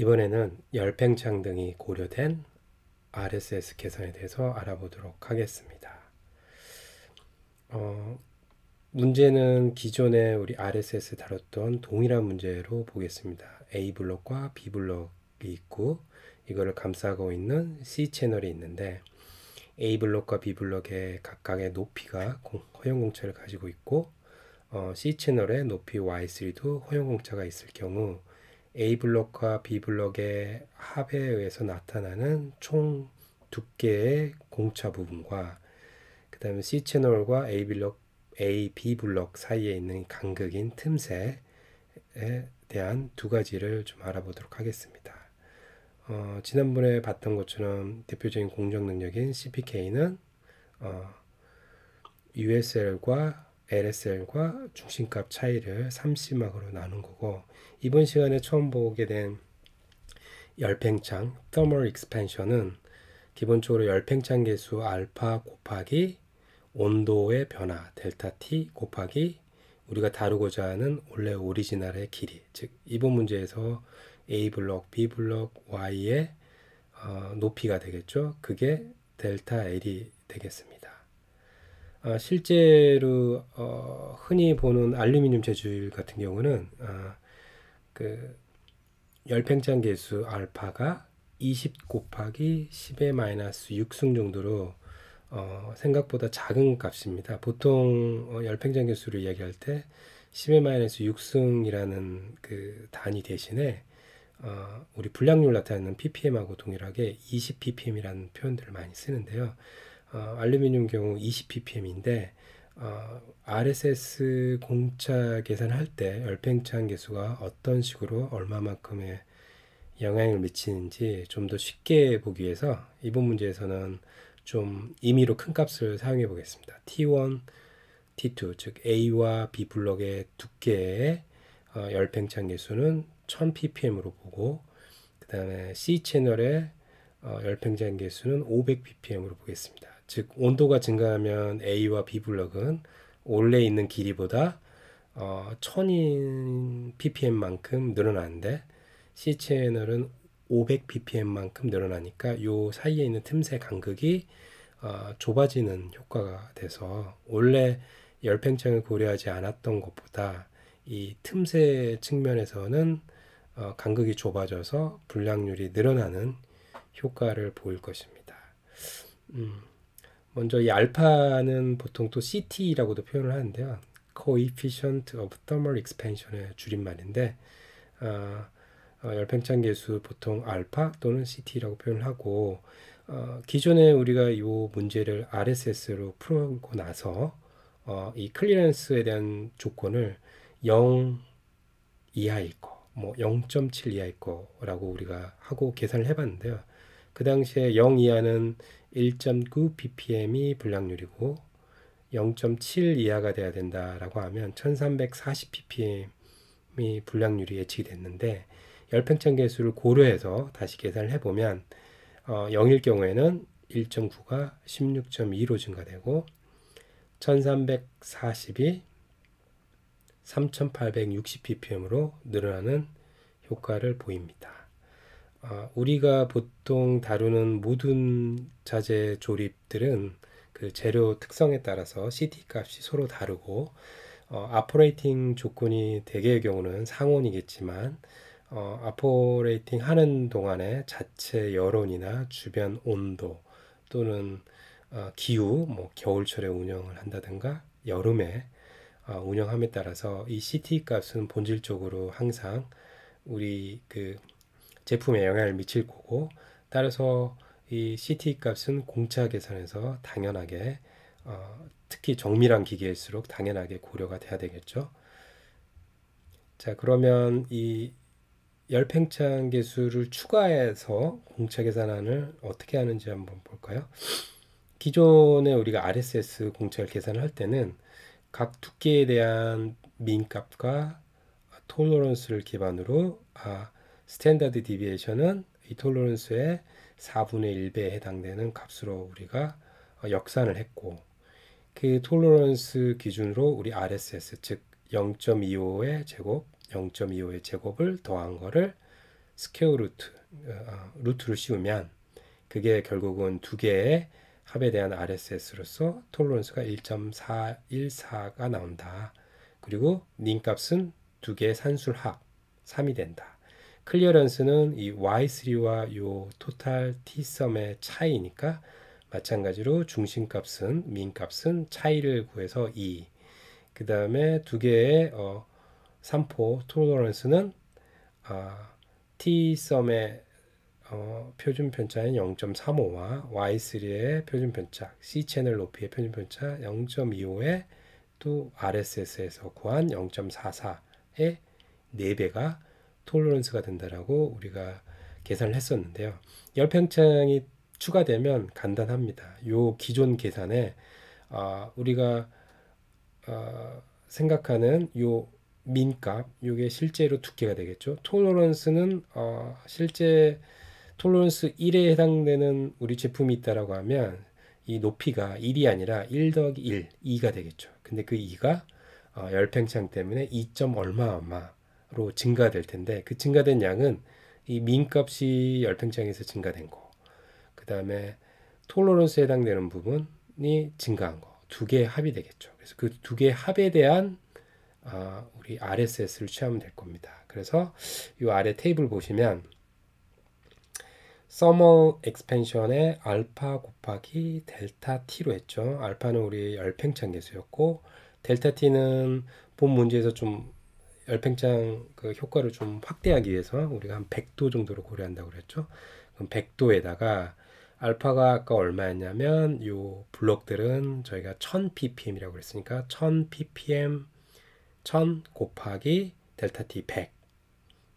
이번에는 열팽창 등이 고려된 RSS 계산에 대해서 알아보도록 하겠습니다. 어, 문제는 기존에 우리 RSS 다뤘던 동일한 문제로 보겠습니다. A 블록과 B 블록이 있고 이거를 감싸고 있는 C 채널이 있는데 A 블록과 B 블록의 각각의 높이가 허용 공차를 가지고 있고 어, C 채널의 높이 Y3도 허용 공차가 있을 경우 A 블록과 B 블록의 합에 의해서 나타나는 총 두께의 공차 부분과 그 다음에 C 채널과 A 블록, A, B 블록 사이에 있는 간극인 틈새에 대한 두 가지를 좀 알아보도록 하겠습니다. 어, 지난번에 봤던 것처럼 대표적인 공정 능력인 CPK는 어, USL과 LSL과 중심값 차이를 3C막으로 나눈 거고 이번 시간에 처음 보게 된 열팽창 Thermal Expansion은 기본적으로 열팽창 개수 알파 곱하기 온도의 변화 델타 T 곱하기 우리가 다루고자 하는 원래 오리지널의 길이 즉 이번 문제에서 A 블럭 B 블럭 Y의 어, 높이가 되겠죠. 그게 델타 L이 되겠습니다. 아, 실제로 어, 흔히 보는 알루미늄 재질 같은 경우는 아, 그 열팽창 계수 알파가 20 곱하기 10의 마이너스 6승 정도로 어, 생각보다 작은 값입니다. 보통 어, 열팽창 계수를 이야기할 때 10의 마이너스 6승이라는 그 단위 대신에 어, 우리 불량률 나타내는 ppm하고 동일하게 20ppm이라는 표현들을 많이 쓰는데요. 어, 알루미늄 경우 20ppm인데 어, RSS 공차 계산할 때 열팽창 개수가 어떤 식으로 얼마만큼의 영향을 미치는지 좀 더 쉽게 보기 위해서 이번 문제에서는 좀 임의로 큰 값을 사용해 보겠습니다. T1, T2 즉 A와 B 블록의 두께의 어, 열팽창 개수는 1000ppm으로 보고 그 다음에 C 채널의 어, 열팽자인 개수는 500ppm으로 보겠습니다. 즉 온도가 증가하면 A와 B 블럭은 원래 있는 길이보다 어, 1000 ppm만큼 늘어나는데 C 채널은 500ppm만큼 늘어나니까 요 사이에 있는 틈새 간극이 어, 좁아지는 효과가 돼서 원래 열팽창을 고려하지 않았던 것보다 이 틈새 측면에서는 어, 간극이 좁아져서 불량률이 늘어나는 효과를 보일 것입니다. 음, 먼저 이 알파는 보통 또 CT라고도 표현을 하는데요. Coefficient of Thermal Expansion의 줄임말인데 어, 어, 열팽창 계수 보통 알파 또는 CT라고 표현을 하고 어, 기존에 우리가 이 문제를 RSS로 풀고 나서 어, 이 클리런스에 대한 조건을 0 이하일 거, 뭐0.7 이하일 거라고 우리가 하고 계산을 해봤는데요. 그 당시에 0 이하는 1.9 bpm이 불량률이고 0.7 이하가 돼야 된다라고 하면 1340 ppm이 불량률이 예측이 됐는데 열팽창 개수를 고려해서 다시 계산을 해보면 어, 0일 경우에는 1.9가 16.2로 증가되고 1340이 3860ppm으로 늘어나는 효과를 보입니다. 어, 우리가 보통 다루는 모든 자재 조립들은 그 재료 특성에 따라서 CT 값이 서로 다르고 어, 아포레이팅 조건이 대개의 경우는 상온이겠지만 어, 아포레이팅 하는 동안에 자체 여론이나 주변 온도 또는 어, 기후, 뭐 겨울철에 운영을 한다든가 여름에 어, 운영함에 따라서 이 CT 값은 본질적으로 항상 우리 그 제품에 영향을 미칠 거고 따라서 이 CT 값은 공차 계산에서 당연하게 어, 특히 정밀한 기계일수록 당연하게 고려가 돼야 되겠죠. 자 그러면 이 열팽창 계수를 추가해서 공차 계산안을 어떻게 하는지 한번 볼까요? 기존에 우리가 RSS 공차를 계산을 할 때는 각 두께에 대한 민값과 톨러런스를 아, 기반으로 아, 스탠다드 디비에이션은 이 톨러런스의 4분의 1배에 해당되는 값으로 우리가 어, 역산을 했고 그 톨러런스 기준으로 우리 RSS 즉 0.25의 제곱 0.25의 제곱을 더한 거를 스퀘어 루트 어, 아, 루트를 씌우면 그게 결국은 두 개의 합에 대한 RSS로서 톨러런스가 1.414가 나온다. 그리고 닌 값은 두 개의 산술합 3이 된다. 클리어런스는 이 Y3와 이 토탈 T썸의 차이니까 마찬가지로 중심값은 민값은 차이를 구해서 2. E. 그 다음에 두 개의 어, 삼포 톨러런스는 아, T썸의 어, 표준 편차인 0.35와 Y3의 표준 편차, C 채널 높이의 표준 편차 0.25에 또 RSS에서 구한 0.44의 4배가 톨러런스가 된다라고 우리가 계산을 했었는데요. 열팽창이 추가되면 간단합니다. 요 기존 계산에 어, 우리가 어, 생각하는 요 민값, 요게 실제로 두께가 되겠죠. 톨러런스는 어, 실제 톨러런스 1에 해당되는 우리 제품이 있다라고 하면 이 높이가 1이 아니라 1 더하기 1, 2가 되겠죠. 근데 그 2가 어, 열팽창 때문에 2. 얼마 얼마 로 증가될 텐데 그 증가된 양은 이 민값이 열팽창에서 증가된 거, 그 다음에 톨러런스에 해당되는 부분이 증가한 거 두개의 합이 되겠죠. 그래서 그 두개의 합에 대한 아, 우리 RSS를 취하면 될 겁니다. 그래서 이 아래 테이블 보시면 서머 엑스펜션의 알파 곱하기 델타 t로 했죠. 알파는 우리 열팽창계수였고 델타 t는 본 문제에서 좀 열팽창 그 효과를 좀 확대하기 위해서 우리가 한 100도 정도로 고려한다고 그랬죠. 그럼 100도에다가 알파가 아까 얼마였냐면 요 블록들은 저희가 1000ppm이라고 그랬으니까 1000ppm 1000 곱하기 델타 t 100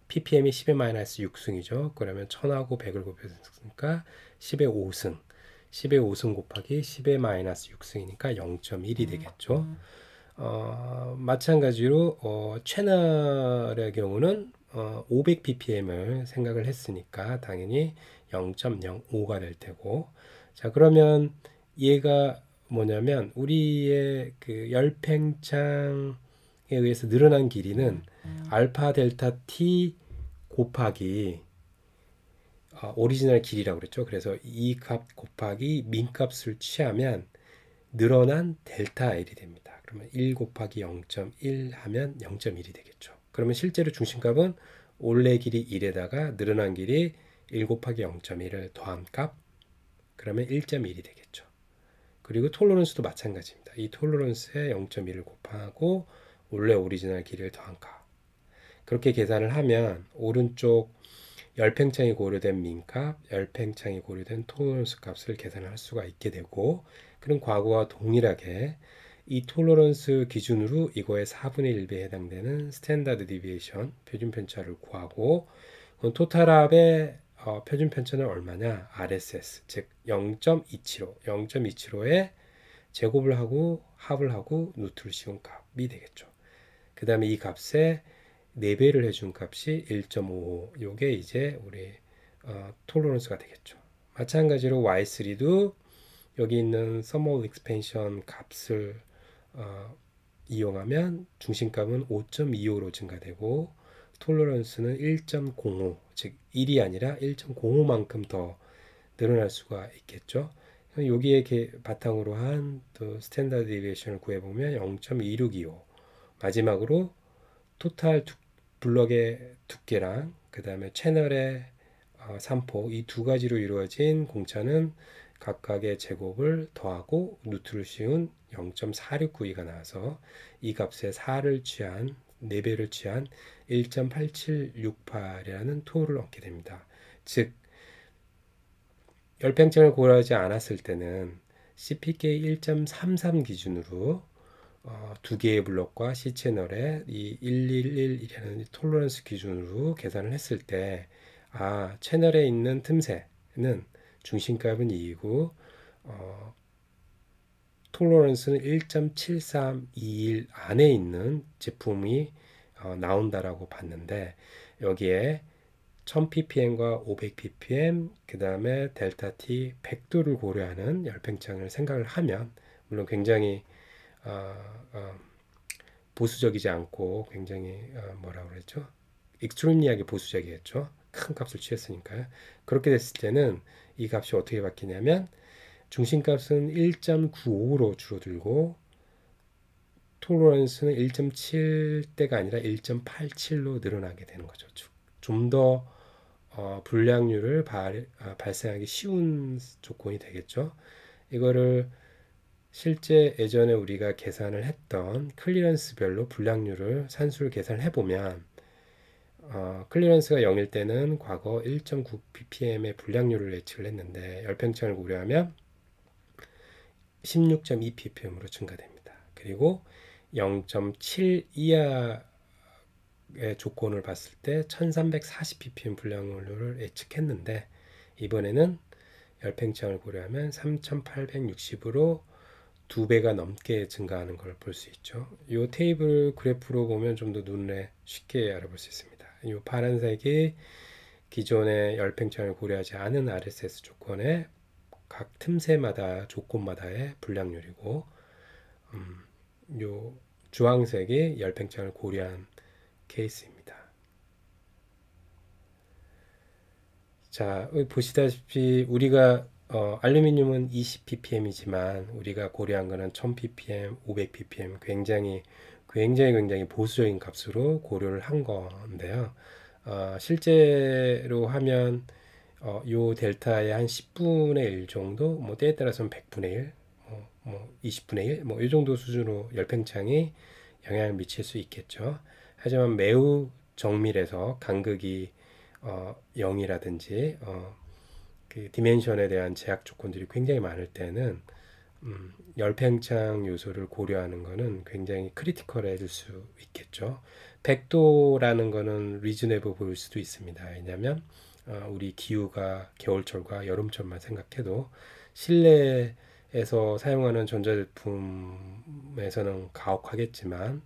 ppm이 10의 마이너스 6승이죠. 그러면 1000하고 100을 곱했으니까 10의 5승 10의 5승 곱하기 10의 마이너스 6승이니까 0.1이 음. 되겠죠. 음. 어, 마찬가지로 어, 채널의 경우는 어, 500ppm을 생각을 했으니까 당연히 0.05가 될 테고 자 그러면 얘가 뭐냐면 우리의 그 열팽창에 의해서 늘어난 길이는 음. 알파 델타 t 곱하기 어, 오리지널 길이라고 그랬죠. 그래서 이 값 곱하기 민값을 취하면 늘어난 델타 l이 됩니다. 그러면 1 곱하기 0.1 하면 0.1이 되겠죠. 그러면 실제로 중심값은 원래 길이 1에다가 늘어난 길이 1 곱하기 0.1을 더한 값 그러면 1.1이 되겠죠. 그리고 톨러런스도 마찬가지입니다. 이 톨러런스에 0.1을 곱하고 원래 오리지널 길이를 더한 값 그렇게 계산을 하면 오른쪽 열팽창이 고려된 민값, 열팽창이 고려된 톨러런스 값을 계산할 수가 있게 되고 그런 과거와 동일하게 이 톨러런스 기준으로 이거의 4분의 1배에 해당되는 스탠다드 디비에이션 표준 편차를 구하고 토탈압의 어, 표준 편차는 얼마냐? RSS 즉 0.275, 0.275에 제곱을 하고 합을 하고 누트를 씌운 값이 되겠죠. 그 다음에 이 값에 4배를 해준 값이 1.55이게 이제 우리 어, 톨러런스가 되겠죠. 마찬가지로 Y3도 여기 있는 서멀 익스펜션 값을 어, 이용하면 중심값은 5.25로 증가되고 톨러런스는 1.05, 즉 1이 아니라 1.05만큼 더 늘어날 수가 있겠죠. 여기에 바탕으로 한 또 스탠다드 디비이션을 구해보면 0.2625 마지막으로 토탈 두, 블럭의 두께랑 그 다음에 채널의 어, 산포 이 두 가지로 이루어진 공차는 각각의 제곱을 더하고 누트를 씌운 0.469가 나와서 이 값에 4를 취한 4배를 취한 1.8768이라는 토를 얻게 됩니다. 즉열팽창을 고려하지 않았을 때는 CPK 1.33 기준으로 어, 두 개의 블록과 C 채널의 이 111이라는 톨러런스 기준으로 계산을 했을 때, 아, 채널에 있는 틈새는 중심값은 2이고 어, 톨러런스는 1.7321 안에 있는 제품이 어, 나온다라고 봤는데 여기에 1000ppm과 500ppm 그 다음에 델타 T 100도를 고려하는 열팽창을 생각을 하면 물론 굉장히 어, 어, 보수적이지 않고 굉장히 어, 뭐라 그랬죠? 익스트림리하게 보수적이겠죠. 큰 값을 취했으니까요. 그렇게 됐을 때는 이 값이 어떻게 바뀌냐면 중심값은 1.95로 줄어들고 톨러런스는 1.7대가 아니라 1.87로 늘어나게 되는 거죠. 좀 더 어, 불량률을 발, 아, 발생하기 쉬운 조건이 되겠죠. 이거를 실제 예전에 우리가 계산을 했던 클리런스별로 불량률을 산수를 계산해 보면 어, 클리런스가 0일 때는 과거 1.9ppm의 불량률을 예측을 했는데 열팽창을 고려하면 16.2ppm으로 증가됩니다. 그리고 0.7 이하의 조건을 봤을 때 1340ppm 불량률을 예측했는데 이번에는 열팽창을 고려하면 3860으로 두 배가 넘게 증가하는 걸 볼 수 있죠. 이 테이블 그래프로 보면 좀 더 눈에 쉽게 알아볼 수 있습니다. 이 파란색이 기존의 열팽창을 고려하지 않은 RSS 조건의 각 틈새마다 조건마다의 불량률이고 음, 요 주황색이 열팽창을 고려한 케이스입니다. 자, 보시다시피 우리가 어, 알루미늄은 20ppm이지만 우리가 고려한 거는 1000ppm, 500ppm 굉장히 굉장히 굉장히 보수적인 값으로 고려를 한 건데요. 어, 실제로 하면 어, 요 델타의 한 10분의 1 정도, 뭐 때에 따라서는 100분의 1, 뭐, 뭐 20분의 1, 뭐이 정도 수준으로 열팽창이 영향을 미칠 수 있겠죠. 하지만 매우 정밀해서 간극이 어, 0이라든지 어, 그 디멘션에 대한 제약 조건들이 굉장히 많을 때는 음, 열팽창 요소를 고려하는 것은 굉장히 크리티컬해질 수 있겠죠. 백도라는 것은 리즈네버 보일 수도 있습니다. 왜냐하면 어, 우리 기후가 겨울철과 여름철만 생각해도 실내에서 사용하는 전자제품에서는 가혹하겠지만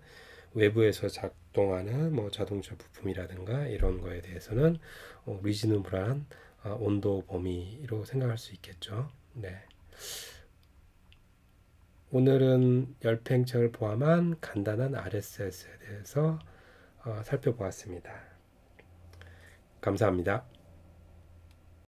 외부에서 작동하는 뭐 자동차 부품이라든가 이런 거에 대해서는 어, 리즈너블한 어, 온도 범위로 생각할 수 있겠죠. 네. 오늘은 열팽창을 포함한 간단한 RSS에 대해서 어, 살펴보았습니다. 감사합니다.